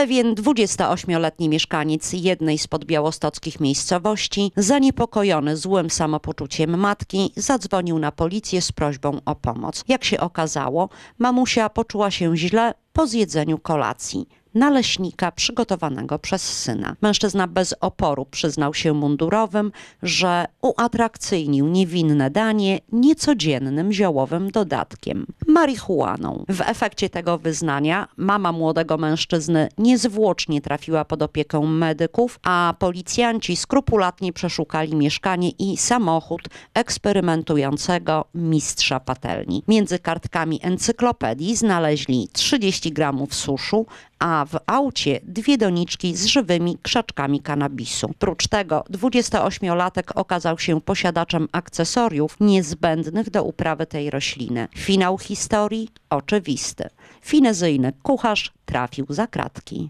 Pewien 28-letni mieszkaniec jednej z podbiałostockich miejscowości, zaniepokojony złym samopoczuciem matki, zadzwonił na policję z prośbą o pomoc. Jak się okazało, mamusia poczuła się źle po zjedzeniu kolacji naleśnika przygotowanego przez syna. Mężczyzna bez oporu przyznał się mundurowym, że uatrakcyjnił niewinne danie niecodziennym ziołowym dodatkiem marihuaną. W efekcie tego wyznania mama młodego mężczyzny niezwłocznie trafiła pod opiekę medyków, a policjanci skrupulatnie przeszukali mieszkanie i samochód eksperymentującego mistrza patelni. Między kartkami encyklopedii znaleźli 30 gramów suszu, a w aucie dwie doniczki z żywymi krzaczkami kanabisu. Prócz tego 28-latek okazał się posiadaczem akcesoriów niezbędnych do uprawy tej rośliny. Finał historii oczywisty. Finezyjny kucharz trafił za kratki.